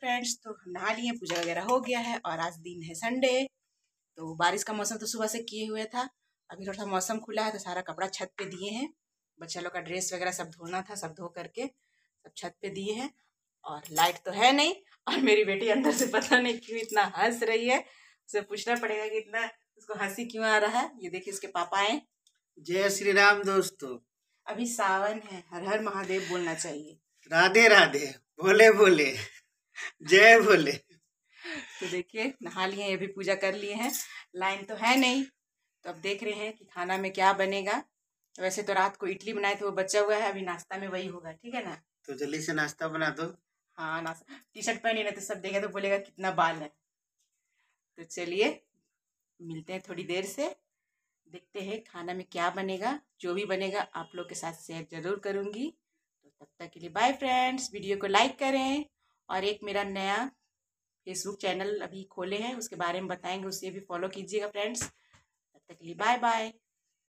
friends तो हम नहा लिए पूजा वगैरह हो गया है और आज दिन है संडे तो बारिश का मौसम तो सुबह से किए हुए था अभी थोड़ा सा मौसम खुला है तो सारा कपड़ा छत पे दिए हैं बच्चा लोग का ड्रेस वगैरह सब धोना था सब धो करके सब छत पे दिए हैं और लाइट तो है नहीं और मेरी बेटी अंदर से पता नहीं क्यों इतना हंस रही है उसे पूछना पड़ेगा कि इतना उसको हंसी क्यों आ रहा है ये देखिए उसके पापा आए जय श्री राम दोस्तों अभी सावन है हर हर महादेव बोलना चाहिए राधे राधे भोले भोले जय भोले तो देखिए नहा लिए हैं पूजा कर लिए हैं लाइन तो है नहीं तो अब देख रहे हैं कि खाना में क्या बनेगा वैसे तो रात को इडली बनाए थे वो बचा हुआ है अभी नाश्ता में वही होगा ठीक है ना तो जल्दी से नाश्ता बना दो हाँ नाश्ता टी शर्ट पहनी ना तो सब देखे तो बोलेगा कितना बाल है तो चलिए मिलते हैं थोड़ी देर से देखते हैं खाना में क्या बनेगा जो भी बनेगा आप लोग के साथ शेयर जरूर करूंगी तो तब तक के लिए बाय फ्रेंड्स वीडियो को लाइक करें और एक मेरा नया फेसबुक चैनल अभी खोले हैं उसके बारे में बताएंगे उसे भी फॉलो कीजिएगा फ्रेंड्स तब तक के लिए बाय बाय